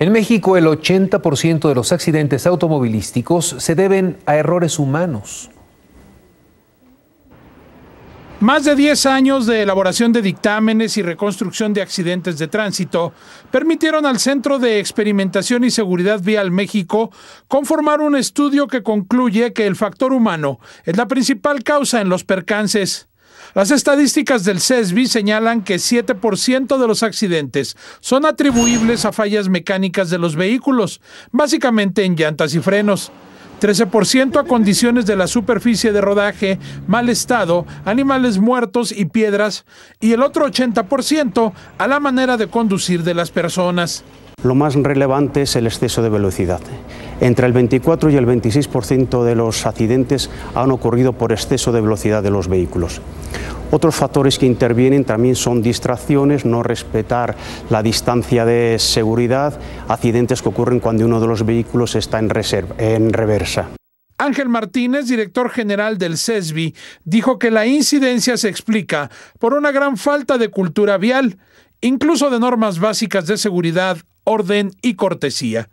En México el 80% de los accidentes automovilísticos se deben a errores humanos. Más de 10 años de elaboración de dictámenes y reconstrucción de accidentes de tránsito permitieron al Centro de Experimentación y Seguridad Vial México conformar un estudio que concluye que el factor humano es la principal causa en los percances. Las estadísticas del CESBI señalan que 7% de los accidentes son atribuibles a fallas mecánicas de los vehículos, básicamente en llantas y frenos. 13% a condiciones de la superficie de rodaje, mal estado, animales muertos y piedras, y el otro 80% a la manera de conducir de las personas. Lo más relevante es el exceso de velocidad. Entre el 24 y el 26% de los accidentes han ocurrido por exceso de velocidad de los vehículos. Otros factores que intervienen también son distracciones, no respetar la distancia de seguridad, accidentes que ocurren cuando uno de los vehículos está en, reversa. Ángel Martínez, director general del CESBI, dijo que la incidencia se explica por una gran falta de cultura vial, incluso de normas básicas de seguridad, orden y cortesía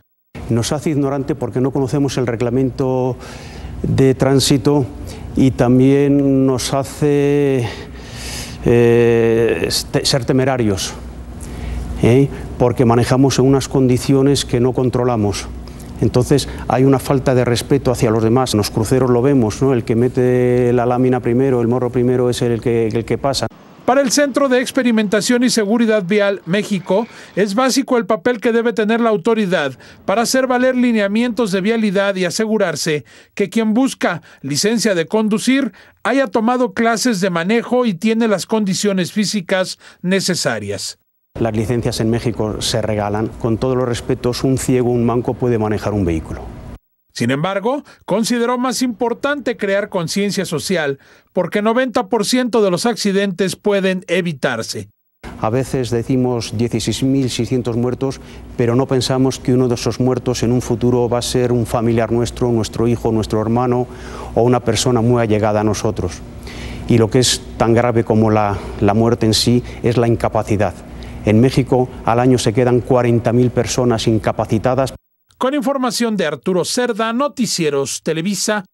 nos hace ignorante porque no conocemos el reglamento de tránsito y también nos hace eh, este, ser temerarios, ¿eh? porque manejamos en unas condiciones que no controlamos. Entonces hay una falta de respeto hacia los demás. En los cruceros lo vemos, ¿no? el que mete la lámina primero, el morro primero es el el que pasa. Para el Centro de Experimentación y Seguridad Vial México, es básico el papel que debe tener la autoridad para hacer valer lineamientos de vialidad y asegurarse que quien busca licencia de conducir haya tomado clases de manejo y tiene las condiciones físicas necesarias. Las licencias en México se regalan. Con todos los respetos, un ciego, un manco puede manejar un vehículo. Sin embargo, consideró más importante crear conciencia social porque 90% de los accidentes pueden evitarse. A veces decimos 16.600 muertos, pero no pensamos que uno de esos muertos en un futuro va a ser un familiar nuestro, nuestro hijo, nuestro hermano o una persona muy allegada a nosotros. Y lo que es tan grave como la, la muerte en sí es la incapacidad. En México al año se quedan 40.000 personas incapacitadas. Con información de Arturo Cerda, Noticieros Televisa,